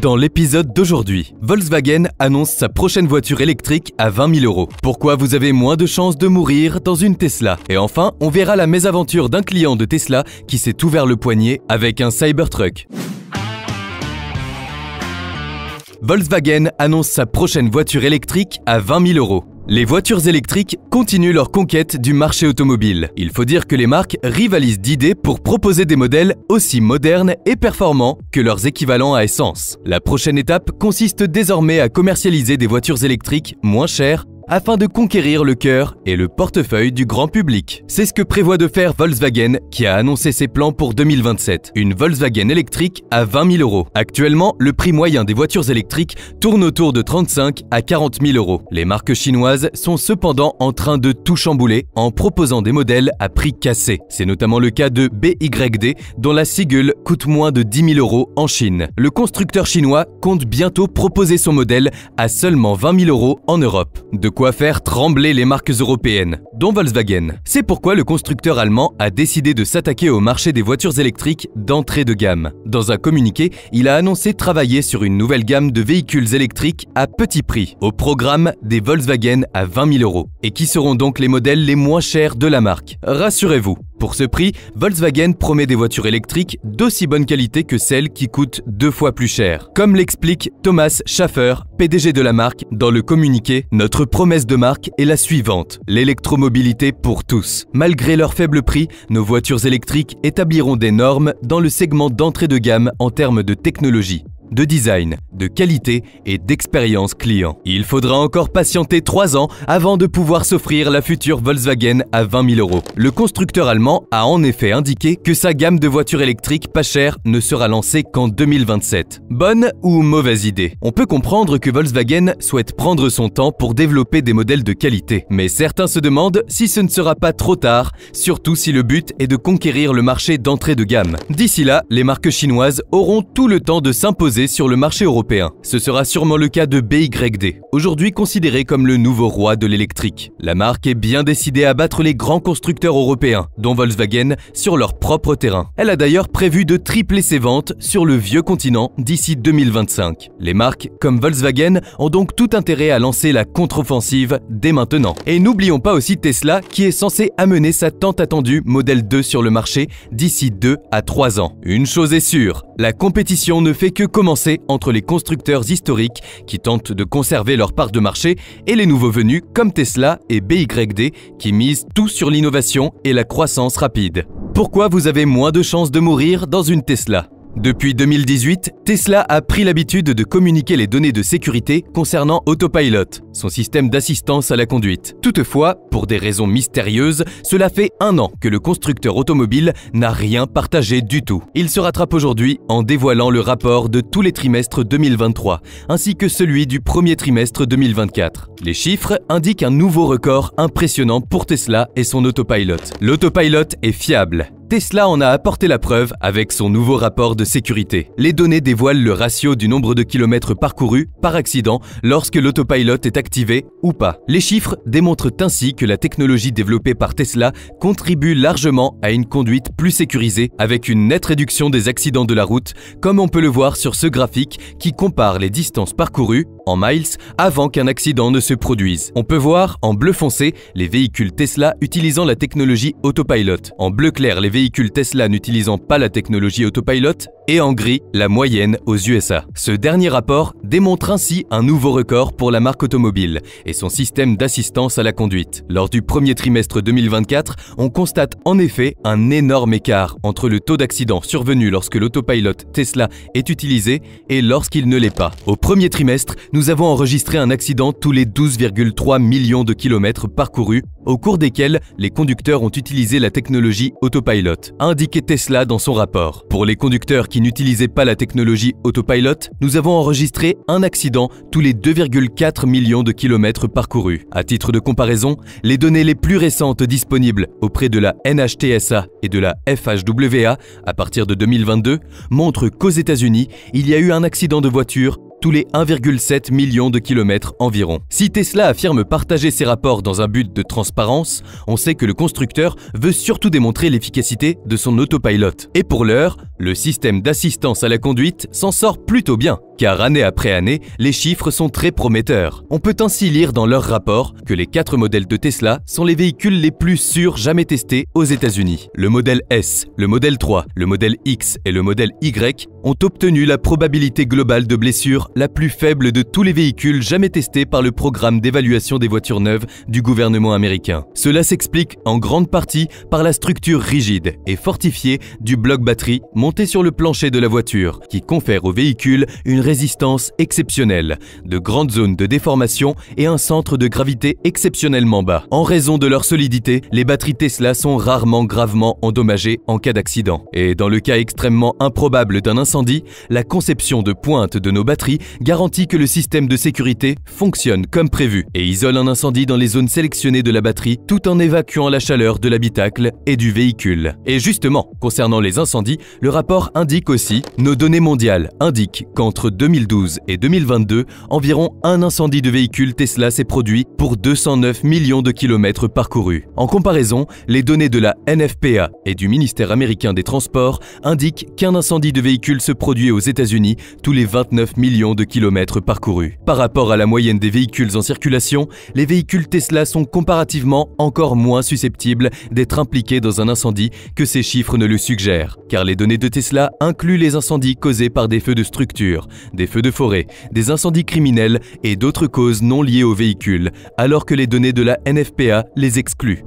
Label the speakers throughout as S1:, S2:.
S1: Dans l'épisode d'aujourd'hui, Volkswagen annonce sa prochaine voiture électrique à 20 000 euros. Pourquoi vous avez moins de chances de mourir dans une Tesla Et enfin, on verra la mésaventure d'un client de Tesla qui s'est ouvert le poignet avec un Cybertruck. Volkswagen annonce sa prochaine voiture électrique à 20 000 euros. Les voitures électriques continuent leur conquête du marché automobile. Il faut dire que les marques rivalisent d'idées pour proposer des modèles aussi modernes et performants que leurs équivalents à essence. La prochaine étape consiste désormais à commercialiser des voitures électriques moins chères afin de conquérir le cœur et le portefeuille du grand public. C'est ce que prévoit de faire Volkswagen qui a annoncé ses plans pour 2027, une Volkswagen électrique à 20 000 euros. Actuellement, le prix moyen des voitures électriques tourne autour de 35 à 40 000 euros. Les marques chinoises sont cependant en train de tout chambouler en proposant des modèles à prix cassé. C'est notamment le cas de BYD dont la Sigule coûte moins de 10 000 euros en Chine. Le constructeur chinois compte bientôt proposer son modèle à seulement 20 000 euros en Europe quoi faire trembler les marques européennes, dont Volkswagen. C'est pourquoi le constructeur allemand a décidé de s'attaquer au marché des voitures électriques d'entrée de gamme. Dans un communiqué, il a annoncé travailler sur une nouvelle gamme de véhicules électriques à petit prix, au programme des Volkswagen à 20 000 euros, et qui seront donc les modèles les moins chers de la marque. Rassurez-vous, pour ce prix, Volkswagen promet des voitures électriques d'aussi bonne qualité que celles qui coûtent deux fois plus cher. Comme l'explique Thomas Schaffer, PDG de la marque, dans le communiqué, notre promesse de marque est la suivante, l'électromobilité pour tous. Malgré leur faible prix, nos voitures électriques établiront des normes dans le segment d'entrée de gamme en termes de technologie de design, de qualité et d'expérience client. Il faudra encore patienter 3 ans avant de pouvoir s'offrir la future Volkswagen à 20 000 euros. Le constructeur allemand a en effet indiqué que sa gamme de voitures électriques pas chères ne sera lancée qu'en 2027. Bonne ou mauvaise idée On peut comprendre que Volkswagen souhaite prendre son temps pour développer des modèles de qualité, mais certains se demandent si ce ne sera pas trop tard, surtout si le but est de conquérir le marché d'entrée de gamme. D'ici là, les marques chinoises auront tout le temps de s'imposer sur le marché européen. Ce sera sûrement le cas de BYD, aujourd'hui considéré comme le nouveau roi de l'électrique. La marque est bien décidée à battre les grands constructeurs européens, dont Volkswagen, sur leur propre terrain. Elle a d'ailleurs prévu de tripler ses ventes sur le vieux continent d'ici 2025. Les marques, comme Volkswagen, ont donc tout intérêt à lancer la contre-offensive dès maintenant. Et n'oublions pas aussi Tesla, qui est censé amener sa tant attendue modèle 2 sur le marché d'ici 2 à 3 ans. Une chose est sûre, la compétition ne fait que commencer entre les constructeurs historiques qui tentent de conserver leur part de marché et les nouveaux venus comme Tesla et BYD qui misent tout sur l'innovation et la croissance rapide. Pourquoi vous avez moins de chances de mourir dans une Tesla depuis 2018, Tesla a pris l'habitude de communiquer les données de sécurité concernant Autopilot, son système d'assistance à la conduite. Toutefois, pour des raisons mystérieuses, cela fait un an que le constructeur automobile n'a rien partagé du tout. Il se rattrape aujourd'hui en dévoilant le rapport de tous les trimestres 2023, ainsi que celui du premier trimestre 2024. Les chiffres indiquent un nouveau record impressionnant pour Tesla et son Autopilot. L'Autopilot est fiable, Tesla en a apporté la preuve avec son nouveau rapport de sécurité. Les données dévoilent le ratio du nombre de kilomètres parcourus par accident lorsque l'autopilot est activé ou pas. Les chiffres démontrent ainsi que la technologie développée par Tesla contribue largement à une conduite plus sécurisée avec une nette réduction des accidents de la route, comme on peut le voir sur ce graphique qui compare les distances parcourues miles avant qu'un accident ne se produise. On peut voir en bleu foncé les véhicules Tesla utilisant la technologie autopilot, en bleu clair les véhicules Tesla n'utilisant pas la technologie autopilot et en gris la moyenne aux USA. Ce dernier rapport démontre ainsi un nouveau record pour la marque automobile et son système d'assistance à la conduite. Lors du premier trimestre 2024, on constate en effet un énorme écart entre le taux d'accident survenu lorsque l'autopilot Tesla est utilisé et lorsqu'il ne l'est pas. Au premier trimestre, nous avons enregistré un accident tous les 12,3 millions de kilomètres parcourus, au cours desquels les conducteurs ont utilisé la technologie autopilot, a Tesla dans son rapport. Pour les conducteurs qui n'utilisaient pas la technologie autopilot, nous avons enregistré un accident tous les 2,4 millions de kilomètres parcourus. À titre de comparaison, les données les plus récentes disponibles auprès de la NHTSA et de la FHWA à partir de 2022 montrent qu'aux États-Unis, il y a eu un accident de voiture tous les 1,7 million de kilomètres environ. Si Tesla affirme partager ses rapports dans un but de transparence, on sait que le constructeur veut surtout démontrer l'efficacité de son autopilote. Et pour l'heure, le système d'assistance à la conduite s'en sort plutôt bien car année après année, les chiffres sont très prometteurs. On peut ainsi lire dans leur rapport que les quatre modèles de Tesla sont les véhicules les plus sûrs jamais testés aux États-Unis. Le modèle S, le modèle 3, le modèle X et le modèle Y ont obtenu la probabilité globale de blessure la plus faible de tous les véhicules jamais testés par le programme d'évaluation des voitures neuves du gouvernement américain. Cela s'explique en grande partie par la structure rigide et fortifiée du bloc batterie monté sur le plancher de la voiture, qui confère au véhicule une résistance exceptionnelle, de grandes zones de déformation et un centre de gravité exceptionnellement bas. En raison de leur solidité, les batteries Tesla sont rarement gravement endommagées en cas d'accident. Et dans le cas extrêmement improbable d'un incendie, la conception de pointe de nos batteries garantit que le système de sécurité fonctionne comme prévu et isole un incendie dans les zones sélectionnées de la batterie tout en évacuant la chaleur de l'habitacle et du véhicule. Et justement, concernant les incendies, le rapport indique aussi nos données mondiales indiquent qu'entre 2012 et 2022, environ un incendie de véhicule Tesla s'est produit pour 209 millions de kilomètres parcourus. En comparaison, les données de la NFPA et du ministère américain des Transports indiquent qu'un incendie de véhicule se produit aux États-Unis tous les 29 millions de kilomètres parcourus. Par rapport à la moyenne des véhicules en circulation, les véhicules Tesla sont comparativement encore moins susceptibles d'être impliqués dans un incendie que ces chiffres ne le suggèrent, car les données de Tesla incluent les incendies causés par des feux de structure, des feux de forêt, des incendies criminels et d'autres causes non liées au véhicule, alors que les données de la NFPA les excluent.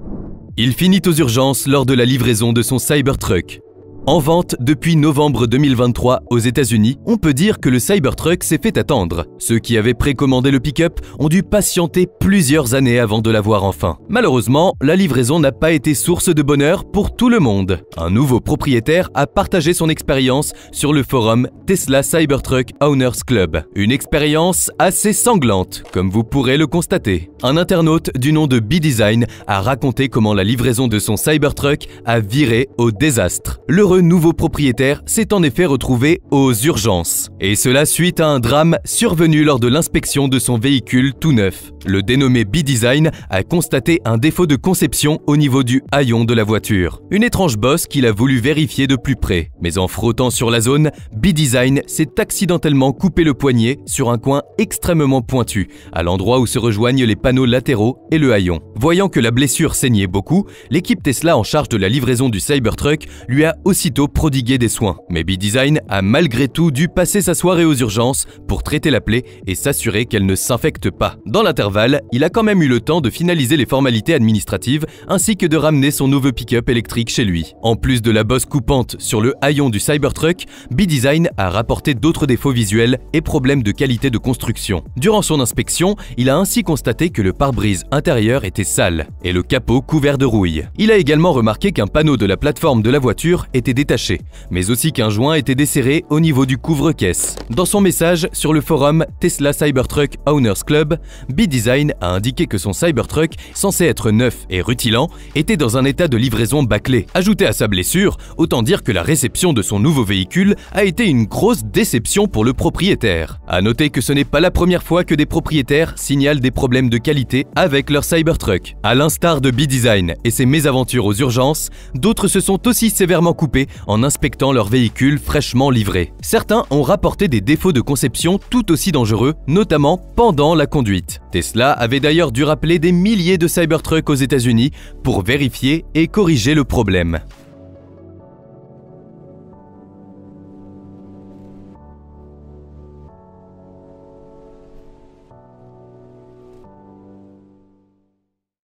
S1: Il finit aux urgences lors de la livraison de son Cybertruck. En vente depuis novembre 2023 aux États-Unis, on peut dire que le Cybertruck s'est fait attendre. Ceux qui avaient précommandé le pick-up ont dû patienter plusieurs années avant de l'avoir enfin. Malheureusement, la livraison n'a pas été source de bonheur pour tout le monde. Un nouveau propriétaire a partagé son expérience sur le forum Tesla Cybertruck Owners Club. Une expérience assez sanglante, comme vous pourrez le constater. Un internaute du nom de B-Design a raconté comment la livraison de son Cybertruck a viré au désastre nouveau propriétaire s'est en effet retrouvé aux urgences. Et cela suite à un drame survenu lors de l'inspection de son véhicule tout neuf. Le dénommé B-Design a constaté un défaut de conception au niveau du haillon de la voiture. Une étrange bosse qu'il a voulu vérifier de plus près. Mais en frottant sur la zone, B-Design s'est accidentellement coupé le poignet sur un coin extrêmement pointu, à l'endroit où se rejoignent les panneaux latéraux et le haillon. Voyant que la blessure saignait beaucoup, l'équipe Tesla en charge de la livraison du Cybertruck lui a aussi aussitôt prodiguer des soins. Mais B-Design a malgré tout dû passer sa soirée aux urgences pour traiter la plaie et s'assurer qu'elle ne s'infecte pas. Dans l'intervalle, il a quand même eu le temps de finaliser les formalités administratives ainsi que de ramener son nouveau pick-up électrique chez lui. En plus de la bosse coupante sur le haillon du Cybertruck, B-Design a rapporté d'autres défauts visuels et problèmes de qualité de construction. Durant son inspection, il a ainsi constaté que le pare-brise intérieur était sale et le capot couvert de rouille. Il a également remarqué qu'un panneau de la plateforme de la voiture était détaché, mais aussi qu'un joint était desserré au niveau du couvre-caisse. Dans son message sur le forum Tesla Cybertruck Owners Club, B-Design a indiqué que son Cybertruck, censé être neuf et rutilant, était dans un état de livraison bâclé. Ajouté à sa blessure, autant dire que la réception de son nouveau véhicule a été une grosse déception pour le propriétaire. A noter que ce n'est pas la première fois que des propriétaires signalent des problèmes de qualité avec leur Cybertruck. À l'instar de B-Design et ses mésaventures aux urgences, d'autres se sont aussi sévèrement coupés en inspectant leurs véhicules fraîchement livrés. Certains ont rapporté des défauts de conception tout aussi dangereux, notamment pendant la conduite. Tesla avait d'ailleurs dû rappeler des milliers de Cybertruck aux États-Unis pour vérifier et corriger le problème.